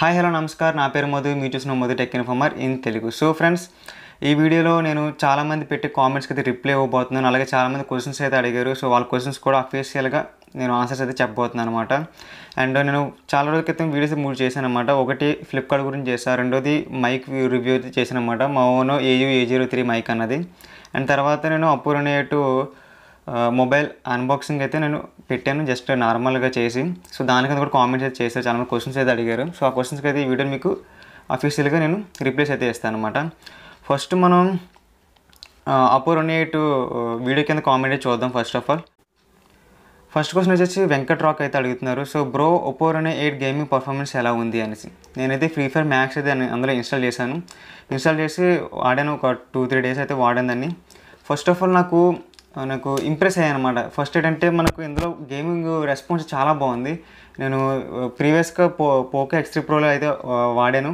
hi hello నమస్కారం నా పేరు మధు మీ చూసిన Madhu tech informer in Telugu so friends ఈ వీడియోలో నేను చాలామంది పెట్టి కామెంట్స్కి అయితే రిప్లై ఇవ్వబోతున్నాను అలాగే చాలామంది క్వశ్చన్స్ అయితే అడిగారు సో వాళ్ళ క్వశ్చన్స్ కూడా అఫీషియల్గా నేను ఆన్సర్స్ అయితే చెప్పబోతున్నాను అనమాట అండ్ నేను చాలా రోజుల క్రితం వీడియోస్ మూడు చేశాను అనమాట ఒకటి ఫ్లిప్కార్ట్ గురించి చేశాను రెండోది మైక్ రివ్యూ అయితే చేశాను అనమాట మా own AU A zero three mic అన్నది అండ్ తర్వాత నేను అప్పుడు అనేటు మొబైల్ అన్బాక్సింగ్ అయితే నేను పెట్టాను జస్ట్ నార్మల్గా చేసి సో దానికైతే కూడా కామెంట్స్ అయితే చేశారు చాలా మంది క్వశ్చన్స్ అయితే అడిగారు సో ఆ క్వశ్చన్స్కి అయితే ఈ వీడియో మీకు అఫీషియల్గా నేను రిప్లేస్ అయితే చేస్తాను అనమాట ఫస్ట్ మనం అపో రెండు ఎయిట్ వీడియో కింద కామెంట్ అయితే చూద్దాం first of all first question వచ్చేసి వెంకట్ రాక్ అయితే అడుగుతున్నారు సో బ్రో ఒప్పో అనే ఎయిట్ గేమింగ్ పర్ఫార్మెన్స్ ఎలా ఉంది అనేసి నేనైతే ఫ్రీ ఫైర్ మ్యాక్స్ అయితే అందులో ఇన్స్టాల్ చేశాను ఇన్స్టాల్ చేసి వాడాను ఒక టూ త్రీ డేస్ అయితే వాడాను దాన్ని ఫస్ట్ ఆఫ్ ఆల్ నాకు నాకు ఇంప్రెస్ అయ్యాయి అనమాట ఫస్ట్ ఏంటంటే మనకు ఇందులో గేమింగ్ రెస్పాన్స్ చాలా బాగుంది నేను ప్రీవియస్గా పో పోకో ఎక్స్ట్రీ ప్రోలో అయితే వాడాను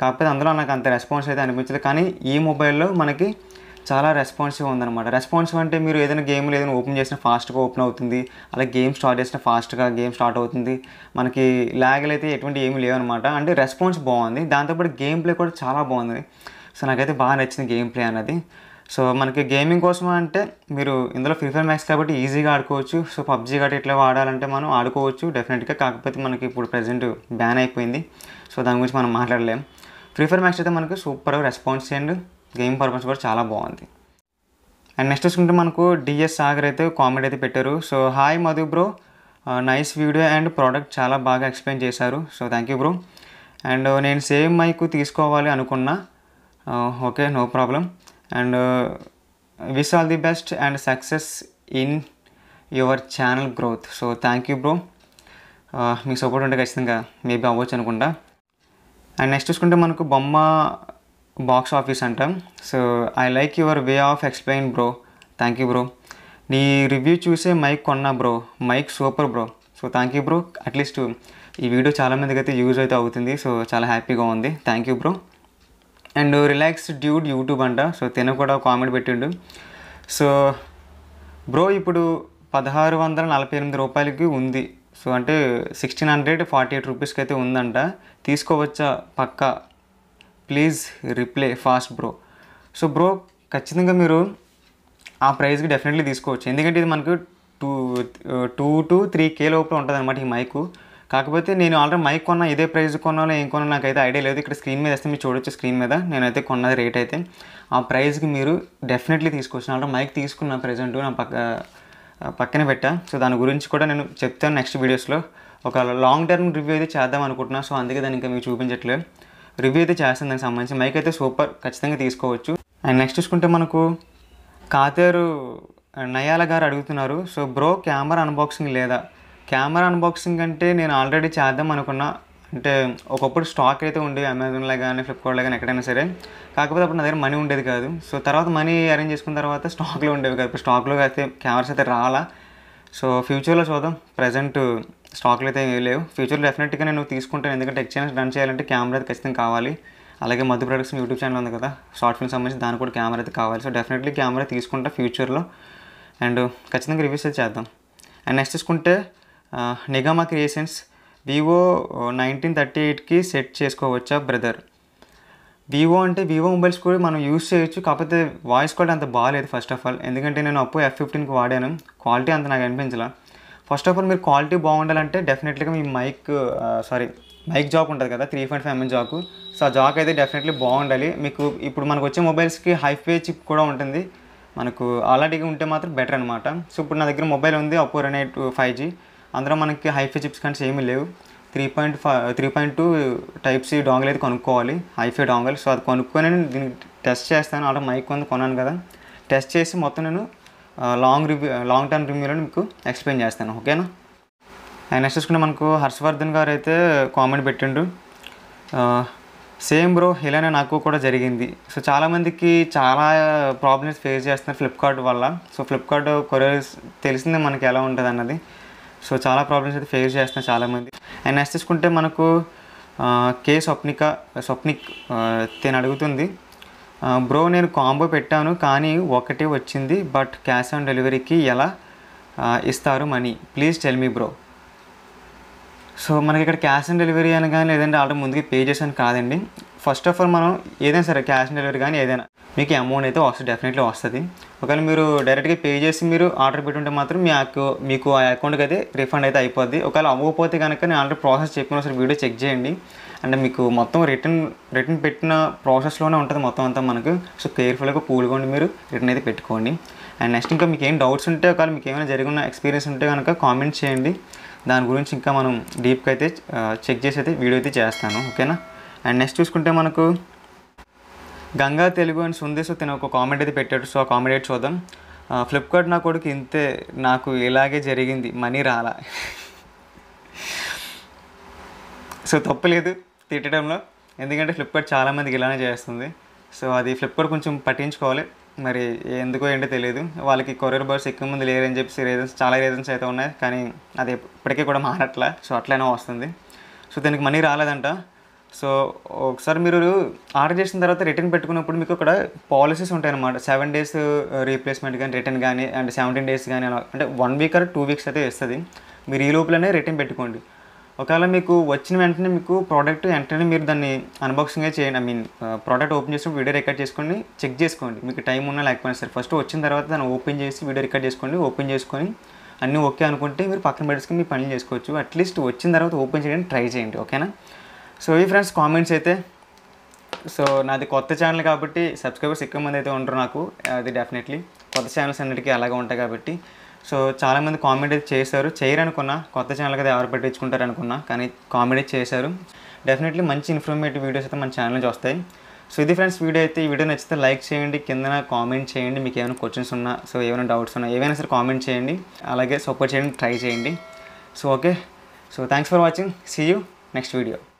కాకపోతే అందులో నాకు అంత రెస్పాన్స్ అయితే అనిపించదు కానీ ఈ మొబైల్లో మనకి చాలా రెస్పాన్సివ్ ఉందన్నమాట రెస్పాన్సివ్ అంటే మీరు ఏదైనా గేమ్లు ఏదైనా ఓపెన్ చేసిన ఫాస్ట్గా ఓపెన్ అవుతుంది అలాగే గేమ్ స్టార్ట్ చేసిన ఫాస్ట్గా గేమ్ స్టార్ట్ అవుతుంది మనకి ల్యాగ్లు అయితే ఎటువంటి ఏమి లేవన్నమాట అంటే రెస్పాన్స్ బాగుంది దాంతోపాటు గేమ్ ప్లే కూడా చాలా బాగుంది సో నాకైతే బాగా నచ్చింది గేమ్ ప్లే అనేది సో మనకి గేమింగ్ కోసం అంటే మీరు ఇందులో ఫ్రీ ఫైర్ మ్యాక్స్ కాబట్టి ఈజీగా ఆడుకోవచ్చు సో పబ్జీ గట్టి ఇట్లా వాడాలంటే మనం ఆడుకోవచ్చు డెఫినెట్గా కాకపోతే మనకి ఇప్పుడు ప్రజెంట్ బ్యాన్ అయిపోయింది సో దాని గురించి మనం మాట్లాడలేం ఫ్రీ ఫైర్ మ్యాక్స్ అయితే మనకు super response and game purpose కూడా చాలా బాగుంది అండ్ నెక్స్ట్ చూసుకుంటే మనకు డిఎస్ సాగర్ అయితే కామెంట్ అయితే పెట్టారు so hi Madhu bro nice video and product చాలా బాగా ఎక్స్ప్లెయిన్ చేశారు so thank you bro and నేను సేమ్ మైక్ తీసుకోవాలి అనుకున్నా okay no problem and wish all the best and success in your channel growth so thank you bro మీకు support ఉంటే ఖచ్చితంగా maybe అవ్వచ్చు అనుకుంటా అండ్ నెక్స్ట్ చూసుకుంటే మనకు బొమ్మ బాక్స్ ఆఫీస్ అంట so I like your way of explain bro thank you bro నీ రివ్యూ చూసే మైక్ కొన్నా bro mic super bro so thank you bro at least ఈ వీడియో చాలామందికి అయితే యూజ్ అయితే అవుతుంది సో చాలా హ్యాపీగా ఉంది thank you bro and relax dude YouTube అంట సో తిన కూడా కామెంట్ పెట్టిండు సో బ్రో ఇప్పుడు పదహారు వందల నలభై ఎనిమిది రూపాయలకి ఉంది సో అంటే సిక్స్టీన్ హండ్రెడ్ ఫార్టీ ఎయిట్ రూపీస్కి అయితే ఉందంట తీసుకోవచ్చా పక్క please reply fast bro so bro ఖచ్చితంగా మీరు ఆ ప్రైస్కి డెఫినెట్లీ తీసుకోవచ్చు ఎందుకంటే ఇది మనకు two two to three K లోపల ఉంటుంది అనమాట ఈ మైకు కాకపోతే నేను ఆల్రెడీ మైక్ కొన్నా ఇదే ప్రైస్ కొన్నాలో ఏం కొన్నా అయితే ఐడియా లేదు ఇక్కడ స్క్రీన్ మీద వేస్తే మీరు చూడొచ్చు స్క్రీన్ మీద నేనైతే కొన్నది రేట్ అయితే ఆ ప్రైజ్కి మీరు డెఫినెట్లీ తీసుకొచ్చిన ఆల్రెడీ మైక్ తీసుకున్న ప్రజెంట్ నా పక్క పక్కనే పెట్టా సో దాని గురించి కూడా నేను చెప్తాను నెక్స్ట్ వీడియోస్లో ఒక లాంగ్ టర్మ్ రివ్యూ అయితే చేద్దాం అనుకుంటున్నాను సో అందుకే దాన్ని ఇంకా మీకు చూపించట్లేదు రివ్యూ అయితే చేస్తాను దానికి సంబంధించి మైక్ అయితే సూపర్ ఖచ్చితంగా తీసుకోవచ్చు అండ్ నెక్స్ట్ చూసుకుంటే మనకు కాతేరు నయాల గారు అడుగుతున్నారు సో బ్రో కెమెరా అన్బాక్సింగ్ లేదా కెమెరా అన్బాక్సింగ్ అంటే నేను ఆల్రెడీ చేద్దాం అనుకున్నా అంటే ఒకప్పుడు స్టాక్ అయితే ఉండేవి అమెజాన్లో కానీ ఫ్లిప్కార్ట్లో కానీ ఎక్కడైనా సరే కాకపోతే అప్పుడు నా దగ్గర మనీ ఉండేది కాదు సో తర్వాత మనీ అరేంజ్ చేసుకున్న తర్వాత స్టాక్లో ఉండేవి కాదు ఇప్పుడు స్టాక్లో అయితే కెమెరాస్ అయితే రాలా సో ఫ్యూచర్లో చూద్దాం ప్రజెంట్ స్టాక్లు అయితే లేవు ఫ్యూచర్లో డెఫినెట్గా నేను తీసుకుంటాను ఎందుకంటే ఎక్స్చేంజ్ రన్ చేయాలంటే కెమెరా అయితే ఖచ్చితంగా కావాలి అలాగే మధు ప్రొడక్ట్స్ యూట్యూబ్ ఛానల్ ఉంది కదా షార్ట్ ఫిల్మ్ సంబంధించి దానికి కూడా కెమెరా అయితే కావాలి సో డెఫినెట్లీ కెమెరా తీసుకుంటా ఫ్యూచర్లో అండ్ ఖచ్చితంగా రివ్యూస్ అయితే చేద్దాం అండ్ నెక్స్ట్ తీసుకుంటే Nigama creations Vivo nineteen thirty ఎయిట్కి సెట్ చేసుకోవచ్చా బ్రదర్ వివో అంటే వివో మొబైల్స్ కూడా మనం యూస్ చేయొచ్చు కాకపోతే వాయిస్ క్వాలిటీ అంత బాగాలేదు ఫస్ట్ ఆఫ్ ఆల్ ఎందుకంటే నేను అప్పు ఎఫ్ ఫిఫ్టీన్కి వాడాను క్వాలిటీ అంత నాకు అనిపించలా ఫస్ట్ ఆఫ్ ఆల్ మీరు క్వాలిటీ బాగుండాలంటే డెఫినెట్లీగా మీ మైక్ సారీ మైక్ జాక్ ఉంటుంది కదా three point five mm jack so ఆ జాక్ అయితే డెఫినెట్లీ బాగుండాలి మీకు ఇప్పుడు మనకు వచ్చే మొబైల్స్కి హైఫే చిప్ కూడా ఉంటుంది మనకు అలాంటివి ఉంటే మాత్రం బెటర్ అనమాట సో ఇప్పుడు నా దగ్గర మొబైల్ ఉంది అప్పు రెండు ఎయిట్ ఫైవ్ జీ అందులో మనకి హైఫై చిప్స్ కానీ ఏమీ లేవు three point five three point two type C dongle అయితే కొనుక్కోవాలి హైఫై డాంగల్ సో అది కొనుక్కొని నేను దీన్ని టెస్ట్ చేస్తాను ఆల్రెడీ మైక్ ఉంది కొన్నాను కదా టెస్ట్ చేసి మొత్తం నేను లాంగ్ రివ్యూ లాంగ్ టర్మ్ రివ్యూలో మీకు ఎక్స్ప్లెయిన్ చేస్తాను ఓకేనా అండ్ నెక్స్ట్ చూసుకుంటే మనకు హర్షవర్ధన్ గారు అయితే కామెంట్ పెట్టిండు సేమ్ బ్రో ఇలానే నాకు కూడా జరిగింది సో చాలామందికి చాలా ప్రాబ్లమ్స్ ఫేస్ చేస్తున్నారు ఫ్లిప్కార్ట్ వల్ల సో ఫ్లిప్కార్ట్ కొరియర్స్ తెలిసిందే మనకి ఎలా ఉంటుంది అన్నది సో చాలా ప్రాబ్లమ్స్ అయితే ఫేస్ చేస్తున్నారు చాలామంది అండ్ నెక్స్ట్ తీసుకుంటే మనకు కే స్వప్నిక స్వప్నిక్ తేను అడుగుతుంది బ్రో నేను కాంబో పెట్టాను కానీ ఒకటి వచ్చింది బట్ క్యాష్ ఆన్ డెలివరీకి ఎలా ఇస్తారు money please tell me bro so మనకి ఇక్కడ క్యాష్ ఆన్ డెలివరీ అని కానీ లేదంటే ఆర్డర్ ముందుగా పే చేశాను కాదండి ఫస్ట్ ఆఫ్ ఆల్ మనం ఏదైనా సరే క్యాష్ ఆన్ డెలివరీ కానీ ఏదైనా మీకు అమౌంట్ అయితే వస్తుంది డెఫినెట్లీ వస్తుంది ఒకవేళ మీరు డైరెక్ట్గా పే చేసి మీరు ఆర్డర్ పెట్టుంటే మాత్రం మీ మీకు ఆ అకౌంట్కి అయితే రిఫండ్ అయితే అయిపోద్ది ఒకవేళ అవ్వకపోతే కనుక నేను ఆల్రెడీ ప్రాసెస్ చెప్పిన ఒకసారి వీడియో చెక్ చేయండి అండ్ మీకు మొత్తం రిటర్న్ రిటర్న్ పెట్టిన ప్రాసెస్లోనే ఉంటుంది మొత్తం అంతా మనకు సో కేర్ఫుల్గా ఉండి మీరు రిటర్న్ అయితే పెట్టుకోండి అండ్ నెక్స్ట్ ఇంకా మీకు ఏం డౌట్స్ ఉంటే ఒకవేళ మీకు ఏమైనా జరిగిన ఎక్స్పీరియన్స్ ఉంటే కనుక కామెంట్ చేయండి దాని గురించి ఇంకా మనం డీప్గా అయితే చెక్ చేసి అయితే వీడియో అయితే చేస్తాను ఓకేనా అండ్ నెక్స్ట్ చూసుకుంటే మనకు గంగా తెలుగు అండ్ సుందేశ్ సో తను ఒక కామెంట్ అయితే పెట్టాడు సో ఆ కామెంట్ అయితే చూద్దాం ఫ్లిప్కార్ట్ నా కొడుకు ఇంతే నాకు ఇలాగే జరిగింది మనీ రాలా సో తప్పలేదు తిట్టడంలో ఎందుకంటే ఫ్లిప్కార్ట్ చాలామందికి ఇలానే చేస్తుంది సో అది ఫ్లిప్కార్ట్ కొంచెం పట్టించుకోవాలి మరి ఎందుకో ఏంటో తెలియదు వాళ్ళకి కొరియర్ బాయ్స్ ఎక్కువ మంది లేరని చెప్పేసి రీజన్స్ చాలా రీజన్స్ అయితే ఉన్నాయి కానీ అది ఇప్పటికీ కూడా మారట్లా సో అట్లైనా వస్తుంది సో దీనికి మనీ రాలేదంట సో ఒకసారి మీరు ఆర్డర్ చేసిన తర్వాత రిటర్న్ పెట్టుకున్నప్పుడు మీకు అక్కడ పాలసీస్ ఉంటాయన్నమాట సెవెన్ డేస్ రీప్లేస్మెంట్ uh, కానీ రిటర్న్ కానీ అండ్ సెవెంటీన్ డేస్ కానీ అలా అంటే one week or two weeks అయితే వేస్తుంది మీరు ఈ లోపలనే రిటర్న్ పెట్టుకోండి ఒకవేళ మీకు వచ్చిన వెంటనే మీకు ప్రోడక్ట్ వెంటనే మీరు దాన్ని అన్బాక్సింగ్ చేయండి ఐ మీన్ ప్రోడక్ట్ ఓపెన్ చేసి వీడియో రికార్డ్ చేసుకొని చెక్ చేసుకోండి మీకు టైం ఉన్నా లేకపోయినా సరే ఫస్ట్ వచ్చిన తర్వాత దాన్ని ఓపెన్ చేసి వీడియో రికార్డ్ చేసుకోండి ఓపెన్ చేసుకొని అన్నీ ఓకే అనుకుంటే మీరు పక్కన పెట్టేసుకుని మీ పనులు చేసుకోవచ్చు అట్లీస్ట్ వచ్చిన తర్వాత ఓపెన్ చేయడానికి ట్రై చేయండి ఓకేనా సో ఈ ఫ్రెండ్స్ కామెంట్స్ అయితే సో నాది కొత్త ఛానల్ కాబట్టి సబ్స్క్రైబర్స్ ఎక్కువ మంది అయితే ఉంటారు నాకు అది డెఫినెట్లీ కొత్త ఛానల్స్ అన్నిటికీ అలాగే ఉంటాయి కాబట్టి సో చాలామంది కామెంట్ అయితే చేశారు చేయరనుకున్నా కొత్త ఛానల్ కదా ఎవరు పెట్టించుకుంటారు అనుకున్నా కానీ కామెడీ చేశారు డెఫినెట్లీ మంచి ఇన్ఫర్మేటివ్ వీడియోస్ అయితే మన ఛానల్ నుంచి వస్తాయి సో ఇది ఫ్రెండ్స్ వీడియో అయితే ఈ వీడియో నచ్చితే లైక్ చేయండి కింద కామెంట్ చేయండి మీకు ఏమైనా క్వశ్చన్స్ ఉన్నా సో ఏమైనా డౌట్స్ ఉన్నా ఏమైనా సరే కామెంట్ చేయండి అలాగే సపోర్ట్ చేయండి ట్రై చేయండి so okay so thanks for watching see you next video